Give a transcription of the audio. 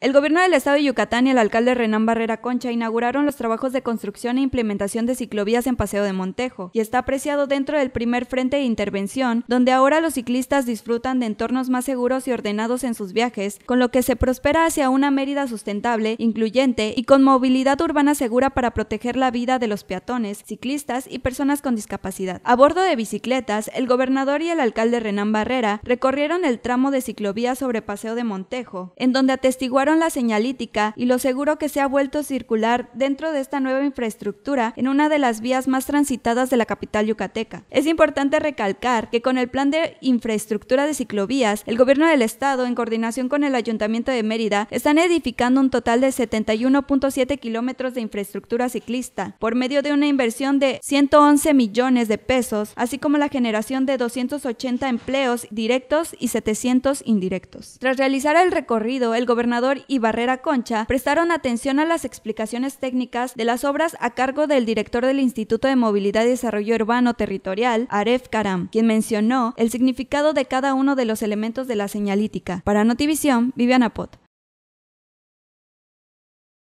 El gobierno del estado de Yucatán y el alcalde Renán Barrera Concha inauguraron los trabajos de construcción e implementación de ciclovías en Paseo de Montejo y está apreciado dentro del primer frente de intervención, donde ahora los ciclistas disfrutan de entornos más seguros y ordenados en sus viajes, con lo que se prospera hacia una Mérida sustentable, incluyente y con movilidad urbana segura para proteger la vida de los peatones, ciclistas y personas con discapacidad. A bordo de bicicletas, el gobernador y el alcalde Renán Barrera recorrieron el tramo de ciclovía sobre Paseo de Montejo, en donde atestiguaron la señalítica y lo seguro que se ha vuelto circular dentro de esta nueva infraestructura en una de las vías más transitadas de la capital yucateca. Es importante recalcar que con el plan de infraestructura de ciclovías, el gobierno del estado, en coordinación con el ayuntamiento de Mérida, están edificando un total de 71.7 kilómetros de infraestructura ciclista, por medio de una inversión de 111 millones de pesos, así como la generación de 280 empleos directos y 700 indirectos. Tras realizar el recorrido, el gobernador y Barrera Concha prestaron atención a las explicaciones técnicas de las obras a cargo del director del Instituto de Movilidad y Desarrollo Urbano Territorial, Aref Karam, quien mencionó el significado de cada uno de los elementos de la señalítica. Para Notivisión, Viviana Pot.